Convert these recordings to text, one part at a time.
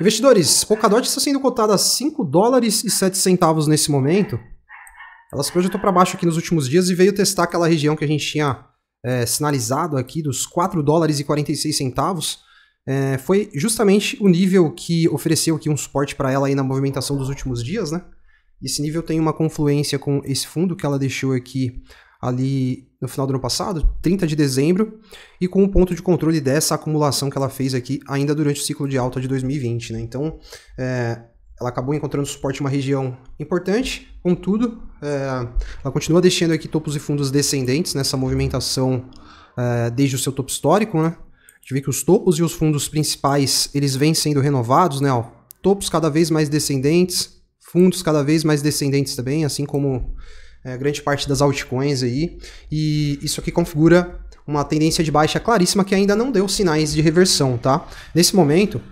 Investidores, Polkadot está sendo cotada a 5 dólares e 7 centavos nesse momento. Ela se projetou para baixo aqui nos últimos dias e veio testar aquela região que a gente tinha é, sinalizado aqui dos 4 dólares e 46 centavos. É, foi justamente o nível que ofereceu aqui um suporte para ela aí na movimentação dos últimos dias, né? Esse nível tem uma confluência com esse fundo que ela deixou aqui ali no final do ano passado, 30 de dezembro, e com um ponto de controle dessa acumulação que ela fez aqui ainda durante o ciclo de alta de 2020. Né? Então, é, ela acabou encontrando suporte em uma região importante, contudo, é, ela continua deixando aqui topos e fundos descendentes nessa movimentação é, desde o seu topo histórico. Né? A gente vê que os topos e os fundos principais eles vêm sendo renovados, né? Ó, topos cada vez mais descendentes, fundos cada vez mais descendentes também, assim como é, grande parte das altcoins aí, e isso aqui configura uma tendência de baixa claríssima que ainda não deu sinais de reversão, tá? Nesse momento, o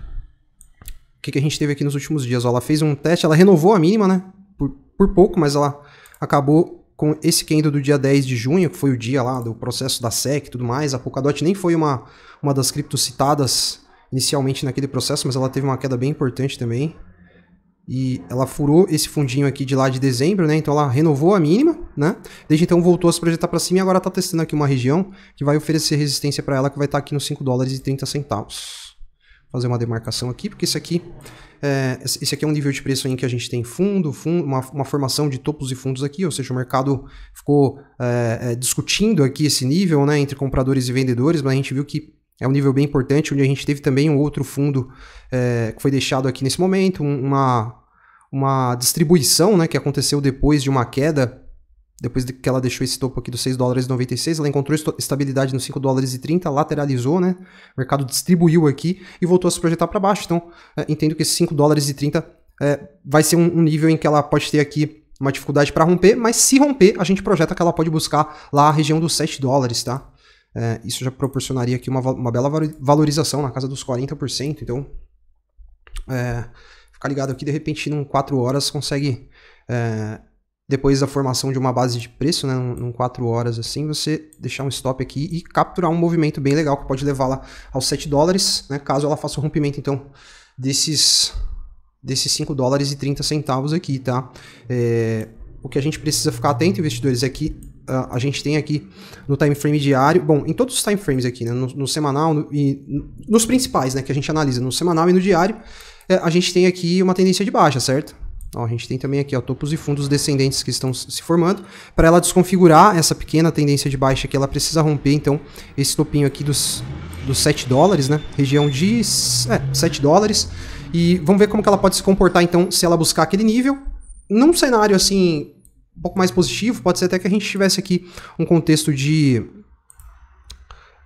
que, que a gente teve aqui nos últimos dias? Ó, ela fez um teste, ela renovou a mínima, né? Por, por pouco, mas ela acabou com esse candle do dia 10 de junho, que foi o dia lá do processo da SEC e tudo mais. A Polkadot nem foi uma, uma das criptos citadas inicialmente naquele processo, mas ela teve uma queda bem importante também. E ela furou esse fundinho aqui de lá de dezembro, né? Então ela renovou a mínima, né? Desde então voltou a se projetar para cima e agora está testando aqui uma região que vai oferecer resistência para ela, que vai estar tá aqui nos 5 dólares e 30 centavos. Fazer uma demarcação aqui, porque esse aqui é, esse aqui é um nível de preço em que a gente tem fundo, fundo uma, uma, formação de topos e fundos aqui, ou seja, o mercado ficou é, é, discutindo aqui esse nível né, entre compradores e vendedores, mas a gente viu que é um nível bem importante, onde a gente teve também um outro fundo é, que foi deixado aqui nesse momento, uma, uma distribuição né, que aconteceu depois de uma queda, depois que ela deixou esse topo aqui dos 6 dólares e 96, ela encontrou estabilidade nos 5 dólares e 30, lateralizou, né? O mercado distribuiu aqui e voltou a se projetar para baixo. Então, é, entendo que esses 5 dólares e 30 é, vai ser um, um nível em que ela pode ter aqui uma dificuldade para romper, mas se romper, a gente projeta que ela pode buscar lá a região dos 7 dólares, tá? É, isso já proporcionaria aqui uma, uma bela valorização na casa dos 40%. Então, é, ficar ligado aqui, de repente, em 4 horas consegue. É, depois da formação de uma base de preço, né, em 4 horas assim, você deixar um stop aqui e capturar um movimento bem legal que pode levá-la aos 7 dólares, né, caso ela faça o rompimento então desses desses 5 dólares e 30 centavos aqui, tá? É, o que a gente precisa ficar atento, investidores, é que a, a gente tem aqui no time frame diário, bom, em todos os time frames aqui, né, no, no semanal no, e nos principais, né, que a gente analisa, no semanal e no diário, é, a gente tem aqui uma tendência de baixa, certo? Ó, a gente tem também aqui ó, topos e fundos descendentes que estão se formando. Para ela desconfigurar essa pequena tendência de baixa que ela precisa romper, então, esse topinho aqui dos, dos 7 dólares, né? Região de é, 7 dólares. E vamos ver como que ela pode se comportar, então, se ela buscar aquele nível. Num cenário, assim, um pouco mais positivo, pode ser até que a gente tivesse aqui um contexto de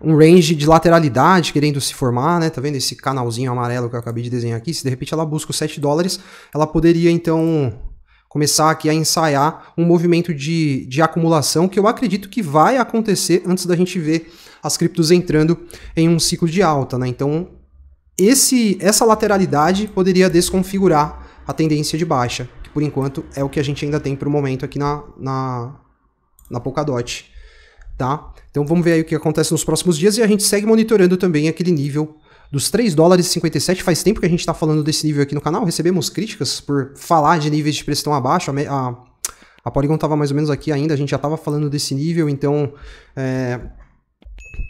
um range de lateralidade querendo se formar, né? Tá vendo esse canalzinho amarelo que eu acabei de desenhar aqui? Se de repente ela busca os 7 dólares, ela poderia então começar aqui a ensaiar um movimento de, de acumulação que eu acredito que vai acontecer antes da gente ver as criptos entrando em um ciclo de alta, né? Então, esse essa lateralidade poderia desconfigurar a tendência de baixa por enquanto, é o que a gente ainda tem para o momento aqui na, na, na Polkadot. Tá? Então vamos ver aí o que acontece nos próximos dias e a gente segue monitorando também aquele nível dos 3 dólares e 57. Faz tempo que a gente está falando desse nível aqui no canal. Recebemos críticas por falar de níveis de preço tão abaixo. A, a, Polygon estava mais ou menos aqui ainda, a gente já estava falando desse nível, então é,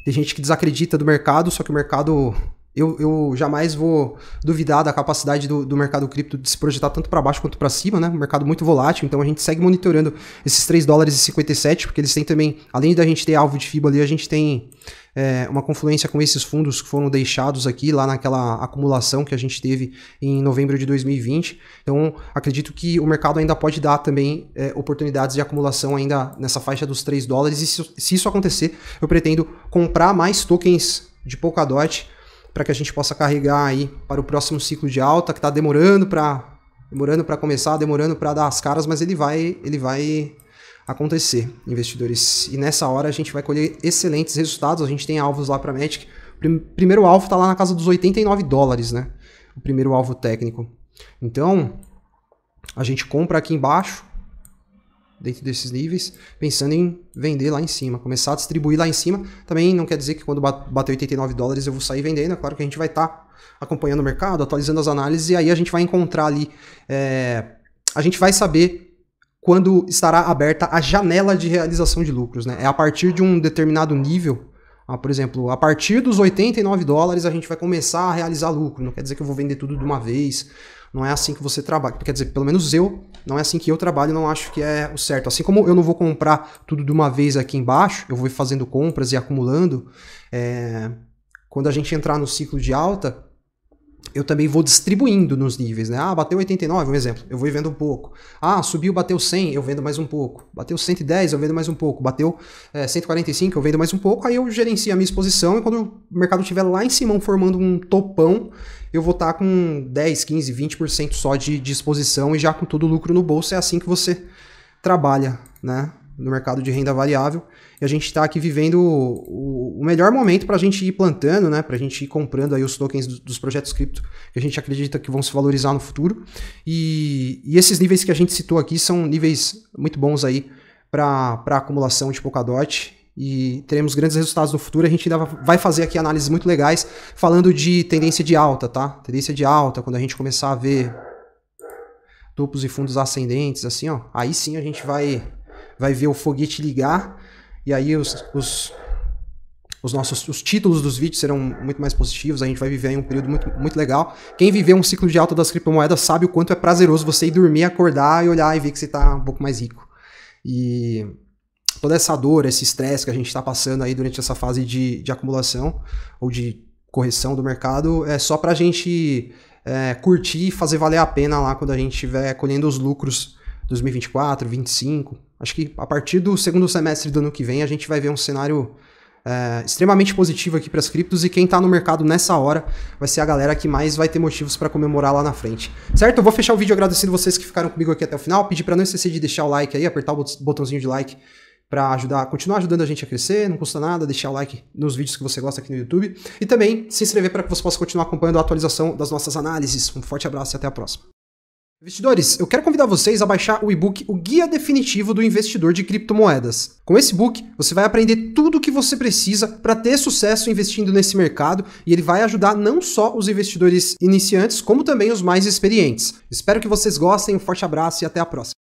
tem gente que desacredita do mercado, só que o mercado eu, eu jamais vou duvidar da capacidade do, do mercado cripto de se projetar tanto para baixo quanto para cima, né? Um mercado muito volátil, então a gente segue monitorando esses 3 dólares e 57, porque eles têm também, além da gente ter alvo de FIBA ali, a gente tem é, uma confluência com esses fundos que foram deixados aqui lá naquela acumulação que a gente teve em novembro de 2020. Então, acredito que o mercado ainda pode dar também é, oportunidades de acumulação ainda nessa faixa dos 3 dólares. E se, se isso acontecer, eu pretendo comprar mais tokens de Polkadot para que a gente possa carregar aí para o próximo ciclo de alta que está demorando para demorando para começar, demorando para dar as caras, mas ele vai ele vai acontecer, investidores. E nessa hora a gente vai colher excelentes resultados. A gente tem alvos lá para Magic. Primeiro alvo está lá na casa dos 89 dólares, né? O primeiro alvo técnico. Então, a gente compra aqui embaixo, dentro desses níveis, pensando em vender lá em cima, começar a distribuir lá em cima. Também não quer dizer que quando bater 89 dólares eu vou sair vendendo, é claro que a gente vai estar tá acompanhando o mercado, atualizando as análises, e aí a gente vai encontrar ali, é, a gente vai saber quando estará aberta a janela de realização de lucros. Né? É a partir de um determinado nível ah, por exemplo, a partir dos 89 dólares a gente vai começar a realizar lucro. Não quer dizer que eu vou vender tudo de uma vez. Não é assim que você trabalha. Quer dizer, pelo menos eu, não é assim que eu trabalho, não acho que é o certo. Assim como eu não vou comprar tudo de uma vez aqui embaixo, eu vou fazendo compras e acumulando. É... Quando a gente entrar no ciclo de alta, eu também vou distribuindo nos níveis, né? Ah, bateu 89, um exemplo, eu vou vendo um pouco. Ah, subiu, bateu 100, eu vendo mais um pouco. Bateu 110, eu vendo mais um pouco. Bateu é, eh, 145, eu vendo mais um pouco. Aí eu gerencio a minha exposição e quando o mercado estiver lá em cima formando um topão, eu vou estar tá com 10, 15, 20% só de, de exposição e já com todo o lucro no bolso. É assim que você trabalha, né? no mercado de renda variável. E a gente está aqui vivendo o, o melhor momento para a gente ir plantando, né? Para a gente ir comprando aí os tokens do, dos projetos cripto que a gente acredita que vão se valorizar no futuro. E, e esses níveis que a gente citou aqui são níveis muito bons aí para acumulação de Polkadot e teremos grandes resultados no futuro. A gente ainda vai fazer aqui análises muito legais falando de tendência de alta, tá? Tendência de alta, quando a gente começar a ver topos e fundos ascendentes, assim, ó. Aí sim a gente vai vai ver o foguete ligar, e aí os, os, os nossos os títulos dos vídeos serão muito mais positivos, a gente vai viver um período muito, muito legal. Quem viveu um ciclo de alta das criptomoedas sabe o quanto é prazeroso você ir dormir, acordar e olhar e ver que você está um pouco mais rico. E toda essa dor, esse estresse que a gente está passando aí durante essa fase de, de acumulação ou de correção do mercado é só para a gente é, curtir e fazer valer a pena lá quando a gente estiver colhendo os lucros 2024, 2025. Acho que a partir do segundo semestre do ano que vem a gente vai ver um cenário é, extremamente positivo aqui para as criptos e quem está no mercado nessa hora vai ser a galera que mais vai ter motivos para comemorar lá na frente. Certo? Eu vou fechar o vídeo agradecendo vocês que ficaram comigo aqui até o final. Pedir para não esquecer de deixar o like aí, apertar o botãozinho de like para ajudar, continuar ajudando a gente a crescer, não custa nada, deixar o like nos vídeos que você gosta aqui no YouTube e também se inscrever para que você possa continuar acompanhando a atualização das nossas análises. Um forte abraço e até a próxima. Investidores, eu quero convidar vocês a baixar o e-book O Guia Definitivo do Investidor de Criptomoedas. Com esse book, você vai aprender tudo o que você precisa para ter sucesso investindo nesse mercado e ele vai ajudar não só os investidores iniciantes, como também os mais experientes. Espero que vocês gostem, um forte abraço e até a próxima.